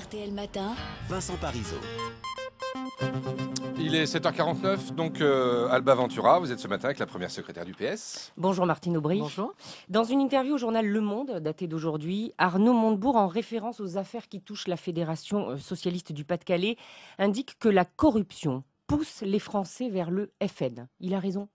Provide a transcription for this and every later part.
RTL Matin, Vincent Parisot. Il est 7h49, donc euh, Alba Ventura, vous êtes ce matin avec la première secrétaire du PS. Bonjour Martine Aubry. Bonjour. Dans une interview au journal Le Monde, datée d'aujourd'hui, Arnaud Montebourg, en référence aux affaires qui touchent la Fédération euh, socialiste du Pas-de-Calais, indique que la corruption pousse les Français vers le FN. Il a raison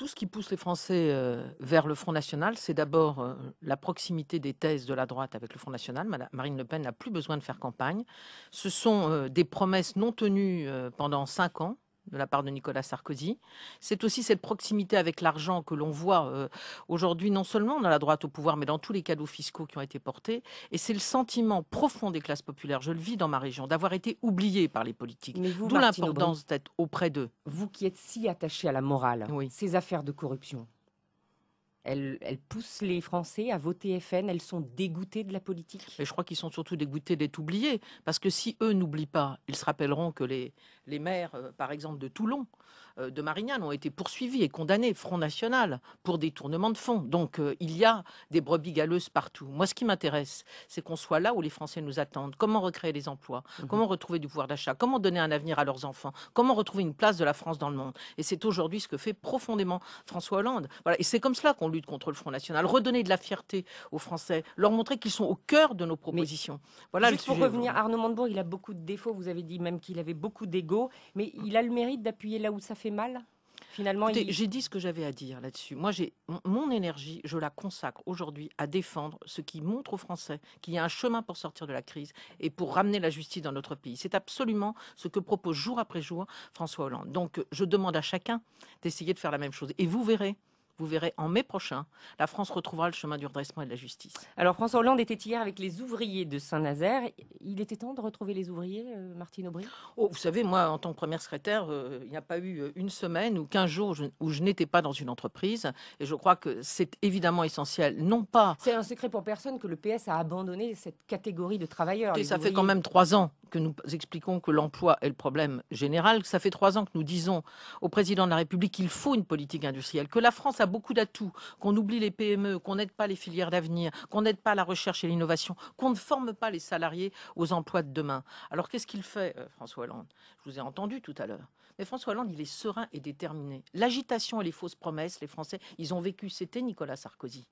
tout ce qui pousse les Français euh, vers le Front National, c'est d'abord euh, la proximité des thèses de la droite avec le Front National. Marine Le Pen n'a plus besoin de faire campagne. Ce sont euh, des promesses non tenues pendant cinq ans de la part de Nicolas Sarkozy. C'est aussi cette proximité avec l'argent que l'on voit euh, aujourd'hui, non seulement dans la droite au pouvoir, mais dans tous les cadeaux fiscaux qui ont été portés. Et c'est le sentiment profond des classes populaires, je le vis dans ma région, d'avoir été oublié par les politiques. D'où l'importance d'être auprès d'eux. Vous qui êtes si attaché à la morale, ces affaires de corruption, elle, poussent pousse les Français à voter FN. Elles sont dégoûtées de la politique. Mais je crois qu'ils sont surtout dégoûtés d'être oubliés. Parce que si eux n'oublient pas, ils se rappelleront que les, les maires, euh, par exemple, de Toulon, euh, de Marignane ont été poursuivis et condamnés, Front National, pour détournement de fonds. Donc euh, il y a des brebis galeuses partout. Moi, ce qui m'intéresse, c'est qu'on soit là où les Français nous attendent. Comment recréer les emplois mhm. Comment retrouver du pouvoir d'achat Comment donner un avenir à leurs enfants Comment retrouver une place de la France dans le monde Et c'est aujourd'hui ce que fait profondément François Hollande. Et c'est comme cela qu'on lutte contre le Front National. Redonner de la fierté aux Français, leur montrer qu'ils sont au cœur de nos propositions. voilà juste le sujet. pour revenir, Arnaud Montebourg, il a beaucoup de défauts. Vous avez dit même qu'il avait beaucoup d'ego, mais il a le mérite d'appuyer là où ça fait mal Finalement, j'ai dit ce que j'avais à dire là-dessus. Moi, j'ai mon énergie, je la consacre aujourd'hui à défendre ce qui montre aux Français qu'il y a un chemin pour sortir de la crise et pour ramener la justice dans notre pays. C'est absolument ce que propose jour après jour François Hollande. Donc, je demande à chacun d'essayer de faire la même chose. Et vous verrez, vous verrez, en mai prochain, la France retrouvera le chemin du redressement et de la justice. Alors François Hollande était hier avec les ouvriers de Saint-Nazaire. Il était temps de retrouver les ouvriers, euh, Martine Aubry oh, Vous savez, moi, en tant que première secrétaire, euh, il n'y a pas eu euh, une semaine ou quinze jours où je n'étais pas dans une entreprise. Et je crois que c'est évidemment essentiel, non pas... C'est un secret pour personne que le PS a abandonné cette catégorie de travailleurs. Et ça fait quand même trois ans que nous expliquons que l'emploi est le problème général. Ça fait trois ans que nous disons au président de la République qu'il faut une politique industrielle, que la France a beaucoup d'atouts, qu'on oublie les PME, qu'on n'aide pas les filières d'avenir, qu'on n'aide pas la recherche et l'innovation, qu'on ne forme pas les salariés aux emplois de demain. Alors qu'est-ce qu'il fait, euh, François Hollande Je vous ai entendu tout à l'heure. Mais François Hollande, il est serein et déterminé. L'agitation et les fausses promesses, les Français, ils ont vécu. C'était Nicolas Sarkozy.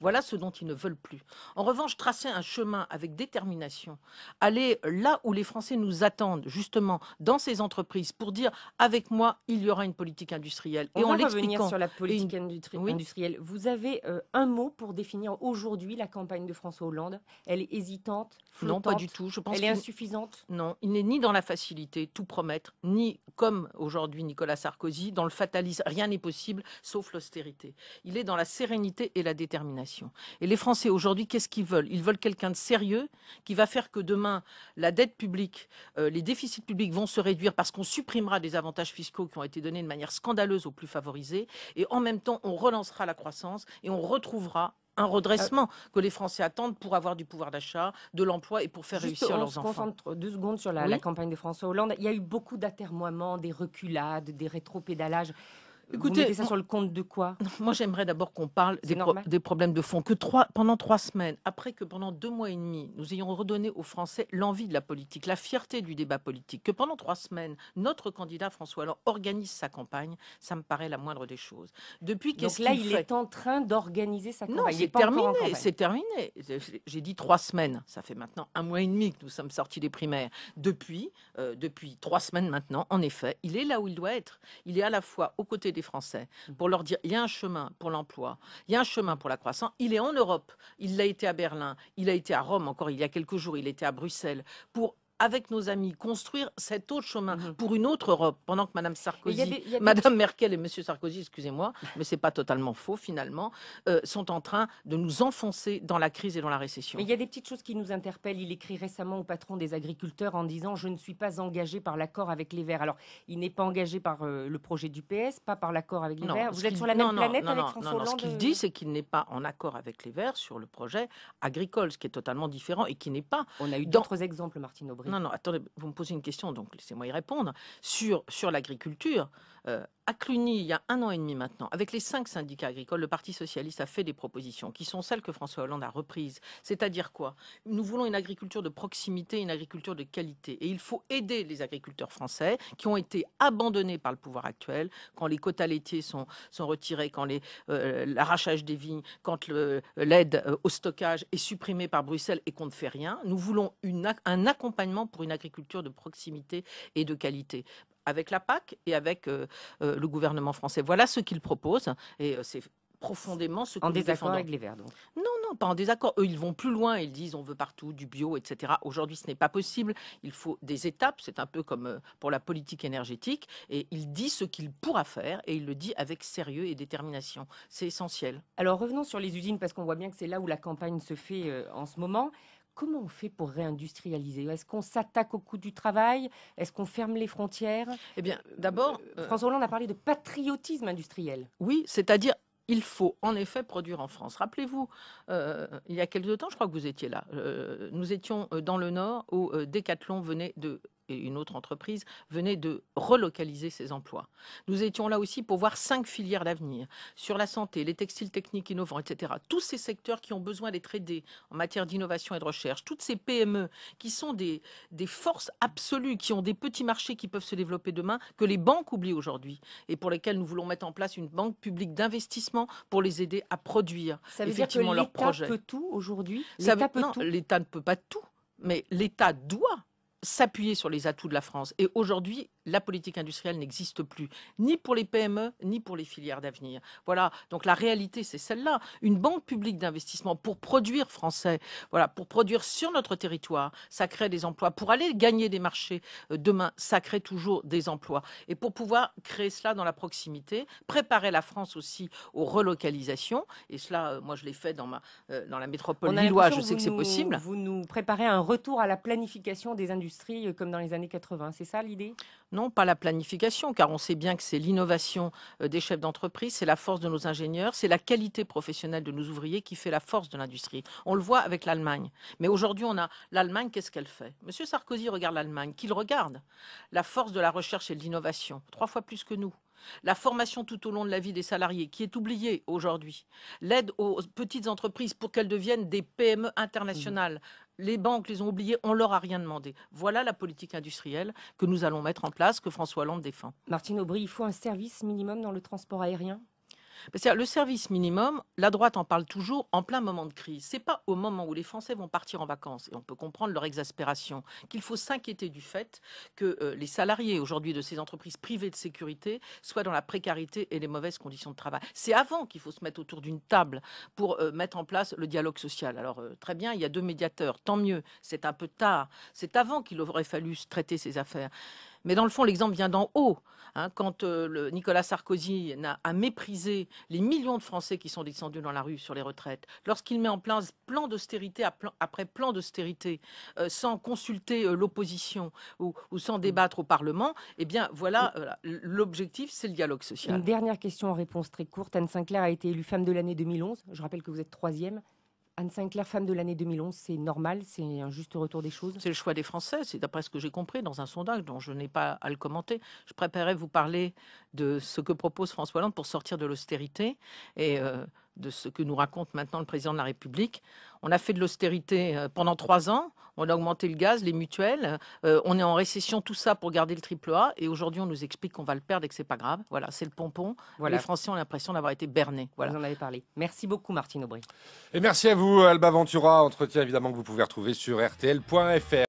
Voilà ce dont ils ne veulent plus. En revanche, tracer un chemin avec détermination, aller là où les Français nous attendent, justement, dans ces entreprises, pour dire avec moi, il y aura une politique industrielle. On et va en sur la politique industrielle. Vous avez euh, un mot pour définir aujourd'hui la campagne de François Hollande Elle est hésitante Non, pas du tout. Je pense elle est insuffisante Non, il n'est ni dans la facilité, tout promettre, ni comme aujourd'hui Nicolas Sarkozy, dans le fatalisme. Rien n'est possible sauf l'austérité. Il est dans la sérénité et la détermination. Et les Français aujourd'hui, qu'est-ce qu'ils veulent Ils veulent quelqu'un de sérieux qui va faire que demain, la dette publique, euh, les déficits publics vont se réduire parce qu'on supprimera des avantages fiscaux qui ont été donnés de manière scandaleuse aux plus favorisés. Et en même temps, on relancera la croissance et on retrouvera un redressement euh, que les Français attendent pour avoir du pouvoir d'achat, de l'emploi et pour faire Juste réussir on leurs se Concentre deux secondes sur la, campagne de François Hollande. Il y a eu beaucoup d'atermoiements, des reculades, des rétropédalages. Écoutez, vous mettez ça sur le compte de quoi Moi, j'aimerais d'abord qu'on parle des, problèmes de fond. Que pendant trois semaines, après que pendant deux mois et demi, nous ayons redonné aux Français l'envie de la politique, la fierté du débat politique, que pendant trois semaines, notre candidat François Hollande organise sa campagne, ça me paraît la moindre des choses. Depuis qu'est-ce là, il, est en train d'organiser sa campagne. Non, c'est terminé. C'est terminé. J'ai dit trois semaines. Ça fait maintenant un mois et demi que nous sommes sortis des primaires. Depuis, euh, depuis trois semaines maintenant, en effet, il est là où il doit être. Il est à la fois aux côtés des Français, mmh. pour leur dire il y a un chemin pour l'emploi, il y a un chemin pour la croissance. Il est en Europe, il l'a été à Berlin, il a été à Rome encore il y a quelques jours, il était à Bruxelles, pour avec nos amis, construire cet autre chemin mmh pour une autre Europe, pendant que Madame Sarkozy, Madame Merkel et Monsieur Sarkozy, excusez-moi, mais c'est pas totalement faux finalement, euh, sont en train de nous enfoncer dans la crise et dans la récession. il y a des petites choses qui nous interpellent. Il écrit récemment au patron des agriculteurs en disant je ne suis pas engagé par l'accord avec les Verts. Alors il n'est pas engagé par euh, le projet du PS, pas par l'accord avec les Verts. Vous êtes sur la même planète avec François Hollande. Ce qu'il euh dit, c'est qu'il n'est pas en accord avec les Verts sur le projet agricole, ce qui est totalement différent et qui n'est pas. On a eu d'autres exemples, Martine Aubry. Non, non, attendez, vous me posez une question, donc laissez-moi y répondre. Sur, sur l'agriculture, euh, à Cluny, il y a un an et demi maintenant, avec les cinq syndicats agricoles, le Parti socialiste a fait des propositions qui sont celles que François Hollande a reprises. C'est-à-dire quoi Nous voulons une agriculture de proximité, une agriculture de qualité. Et il faut aider les agriculteurs français qui ont été abandonnés par le pouvoir actuel, quand les quotas laitiers sont, sont retirés, quand euh, l'arrachage des vignes, quand l'aide euh, au stockage est supprimée par Bruxelles et qu'on ne fait rien. Nous voulons une, un accompagnement pour une agriculture de proximité et de qualité avec la PAC et avec euh, euh, le gouvernement français. Voilà ce qu'il propose et euh, c'est profondément ce que en désaccord avec les Verts. Donc. Non, non, pas en désaccord. Eux, ils vont plus loin. Ils disent on veut partout du bio, etc. Aujourd'hui, ce n'est pas possible. Il faut des étapes. C'est un peu comme pour la politique énergétique. Et il dit ce qu'il pourra faire et il le dit avec sérieux et détermination. C'est essentiel. Alors revenons sur les usines parce qu'on voit bien que c'est là où la campagne se fait en ce moment comment on fait pour réindustrialiser Est-ce qu'on s'attaque au coût du travail Est-ce qu'on ferme les frontières Eh bien, d'abord, euh, euh, François Hollande a parlé de patriotisme industriel. Oui, c'est-à-dire il faut en effet produire en France. Rappelez-vous, euh, il y a quelques temps, je crois que vous étiez là, nous étions dans le Nord où Decathlon venait de et une autre entreprise venait de relocaliser ses emplois. Nous étions là aussi pour voir cinq filières d'avenir sur la santé, les textiles techniques innovants, etc. Tous ces secteurs qui ont besoin d'être aidés en matière d'innovation et de recherche, toutes ces PME qui sont des, des forces absolues, qui ont des petits marchés qui peuvent se développer demain, que les banques oublient aujourd'hui et pour lesquelles nous voulons mettre en place une banque publique d'investissement pour les aider à produire Ça veut effectivement dire que L'État peut tout aujourd'hui. L'État ne peut pas tout mais l'État doit s'appuyer sur les atouts de la France. Et aujourd'hui, la politique industrielle n'existe plus, ni pour les PME, ni pour les filières d'avenir. Voilà, donc la réalité, c'est celle-là. Une banque publique d'investissement pour produire français, voilà, pour produire sur notre territoire, ça crée des emplois. Pour aller gagner des marchés euh, demain, ça crée toujours des emplois. Et pour pouvoir créer cela dans la proximité, préparer la France aussi aux relocalisations, et cela, euh, moi, je l'ai fait dans, ma, euh, dans la métropole lilloise, je sais que c'est possible. Vous nous préparez un retour à la planification des industries comme dans les années 80, c'est ça l'idée non, pas la planification, car on sait bien que c'est l'innovation euh, des chefs d'entreprise, c'est la force de nos ingénieurs, c'est la qualité professionnelle de nos ouvriers qui fait la force de l'industrie. On le voit avec l'Allemagne. Mais aujourd'hui, on a l'Allemagne, qu'est-ce qu'elle fait Monsieur Sarkozy regarde l'Allemagne, qu'il regarde la force de la recherche et de l'innovation, trois fois plus que nous. La formation tout au long de la vie des salariés, qui est oubliée aujourd'hui. L'aide aux petites entreprises pour qu'elles deviennent des PME mmh. internationales les banques les ont oubliés, on leur a rien demandé. Voilà la politique industrielle que nous allons mettre en place, que François Hollande défend. Martine Aubry, il faut un service minimum dans le transport aérien bah, le service minimum, la droite en parle toujours en plein moment de crise. C'est pas au moment où les Français vont partir en vacances, et on peut comprendre leur exaspération, qu'il faut s'inquiéter du fait que euh, les salariés aujourd'hui de ces entreprises privées de sécurité soient dans la précarité et les mauvaises conditions de travail. C'est avant qu'il faut se mettre autour d'une table pour euh, mettre en place le dialogue social. Alors euh, très bien, il y a deux médiateurs, tant mieux, c'est un peu tard, c'est avant qu'il aurait fallu traiter ces affaires. Mais dans le fond, l'exemple vient d'en haut. Hein. quand euh, Nicolas Sarkozy a, méprisé les millions de Français qui sont descendus dans la rue sur les retraites, lorsqu'il met en place plan d'austérité après plan d'austérité, euh, sans consulter euh, l'opposition ou, ou, sans débattre au Parlement, eh bien voilà, l'objectif, c'est le dialogue social. Une dernière question en réponse très courte. Anne Sinclair a été élue femme de l'année 2011. Je rappelle que vous êtes troisième. Anne Sinclair, femme de l'année 2011, c'est normal, c'est un juste retour des choses C'est le choix des Français, c'est d'après ce que j'ai compris dans un sondage dont je n'ai pas à le commenter. Je préparais vous parler de ce que propose François Hollande pour sortir de l'austérité et... Euh, de ce que nous raconte maintenant le président de la République. On a fait de l'austérité euh, pendant trois ans, on a augmenté le gaz, les mutuelles, euh, on est en récession, tout ça pour garder le triple A, et aujourd'hui on nous explique qu'on va le perdre et que c'est pas grave. Voilà, c'est le pompon. Les Français ont l'impression d'avoir été bernés. Voilà. Vous en avez parlé. Merci beaucoup Martine Aubry. Et merci à vous Alba Ventura, entretien évidemment que vous pouvez retrouver sur rtl.fr.